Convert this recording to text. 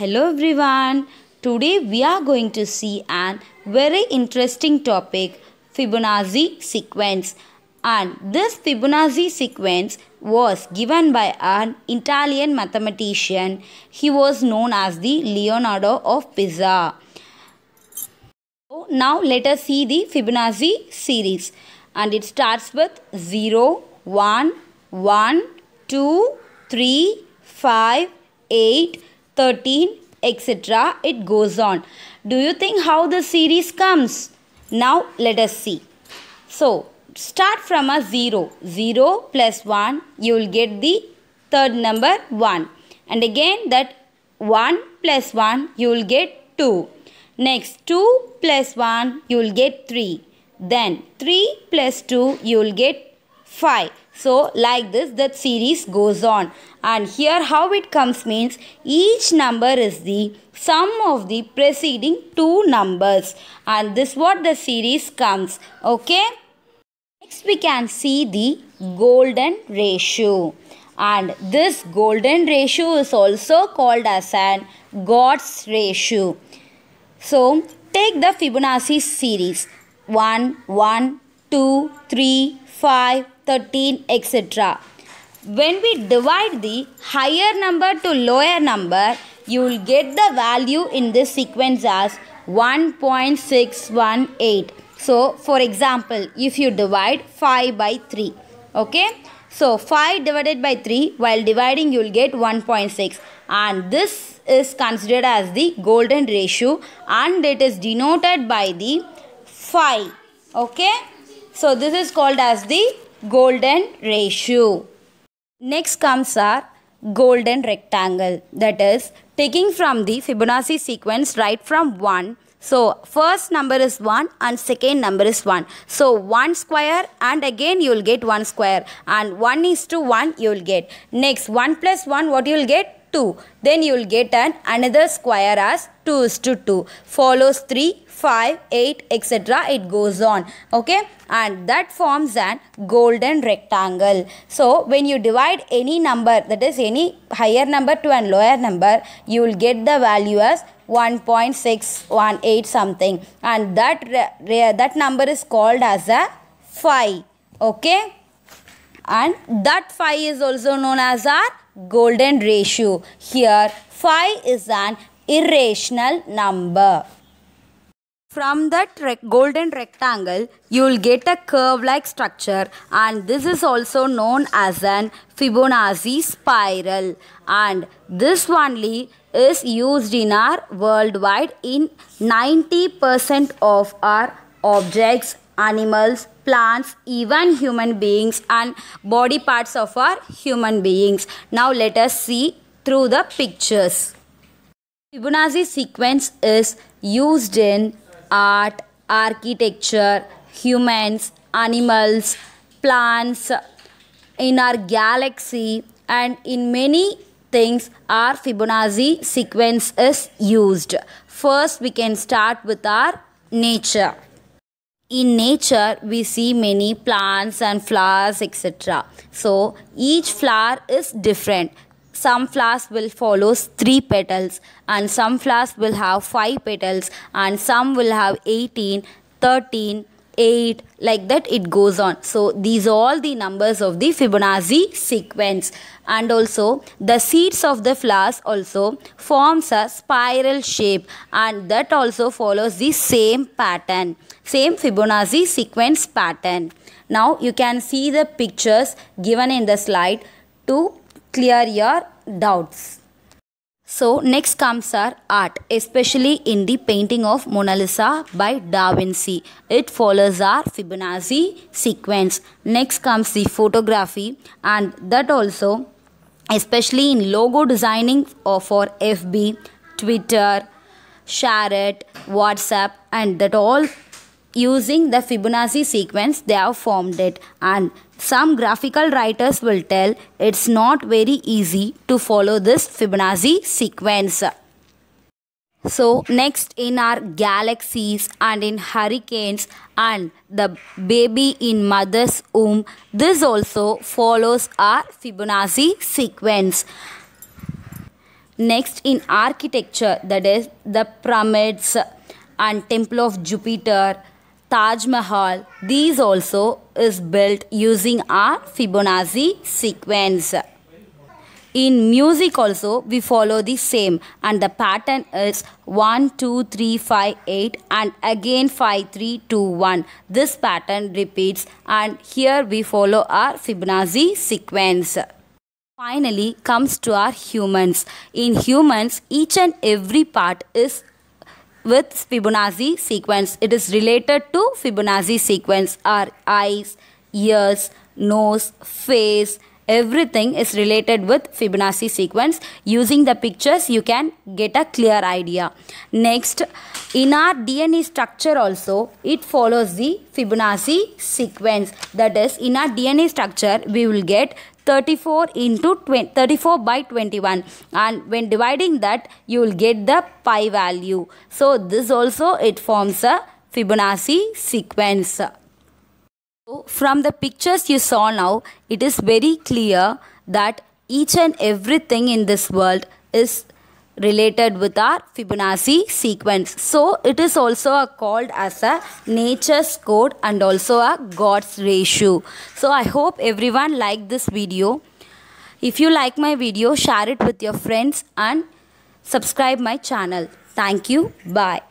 Hello everyone. Today we are going to see an very interesting topic Fibonacci sequence. And this Fibonacci sequence was given by an Italian mathematician. He was known as the Leonardo of Pisa. So now let us see the Fibonacci series. And it starts with 0, 1, 1, 2, 3, 5, 8, 13, etc. It goes on. Do you think how the series comes? Now let us see. So start from a 0. 0 plus 1 you will get the third number 1. And again that 1 plus 1 you will get 2. Next 2 plus 1 you will get 3. Then 3 plus 2 you will get 5. So like this that series goes on and here how it comes means each number is the sum of the preceding two numbers and this what the series comes okay. Next we can see the golden ratio and this golden ratio is also called as an God's ratio. So take the Fibonacci series 1, 1, 2, 3, 5, 13 etc. When we divide the higher number to lower number, you will get the value in this sequence as 1.618. So, for example, if you divide 5 by 3, okay? So, 5 divided by 3, while dividing you will get 1.6 and this is considered as the golden ratio and it is denoted by the 5, okay? So this is called as the golden ratio. Next comes our golden rectangle that is taking from the Fibonacci sequence right from 1. So first number is 1 and second number is 1. So 1 square and again you will get 1 square and 1 is to 1 you will get. Next 1 plus 1 what you will get? 2. Then you will get an another square as 2 is to 2. Follows 3, 5, 8 etc. It goes on. Okay. And that forms an golden rectangle. So when you divide any number that is any higher number to an lower number you will get the value as 1.618 something and that that number is called as a phi okay and that phi is also known as our golden ratio. Here 5 is an irrational number. From that golden rectangle, you will get a curve-like structure and this is also known as an Fibonacci spiral and this only is used in our worldwide in 90% of our objects animals, plants, even human beings and body parts of our human beings. Now let us see through the pictures. Fibonacci sequence is used in art, architecture, humans, animals, plants, in our galaxy and in many things our Fibonacci sequence is used. First we can start with our nature. In nature, we see many plants and flowers, etc. So, each flower is different. Some flowers will follow three petals, and some flowers will have five petals, and some will have 18, 13, 8 like that it goes on so these all the numbers of the fibonacci sequence and also the seeds of the flowers also forms a spiral shape and that also follows the same pattern same fibonacci sequence pattern now you can see the pictures given in the slide to clear your doubts so next comes our art, especially in the painting of Mona Lisa by Da Vinci. It follows our Fibonacci sequence. Next comes the photography and that also especially in logo designing for FB, Twitter, Share it, WhatsApp and that all Using the Fibonacci sequence, they have formed it and some graphical writers will tell it's not very easy to follow this Fibonacci sequence. So next in our galaxies and in hurricanes and the baby in mother's womb, this also follows our Fibonacci sequence. Next in architecture, that is the pyramids and temple of Jupiter Taj Mahal. These also is built using our Fibonacci sequence. In music also we follow the same and the pattern is 1, 2, 3, 5, 8 and again 5, 3, 2, 1. This pattern repeats and here we follow our Fibonacci sequence. Finally comes to our humans. In humans each and every part is with Fibonacci sequence. It is related to Fibonacci sequence are eyes, ears, nose, face, everything is related with Fibonacci sequence. Using the pictures, you can get a clear idea. Next, in our DNA structure also, it follows the Fibonacci sequence. That is, in our DNA structure, we will get 34 into 20, 34 by 21 and when dividing that you will get the pi value so this also it forms a fibonacci sequence so from the pictures you saw now, it is very clear that each and everything in this world is related with our Fibonacci sequence. So it is also called as a nature's code and also a God's ratio. So I hope everyone liked this video. If you like my video, share it with your friends and subscribe my channel. Thank you. Bye.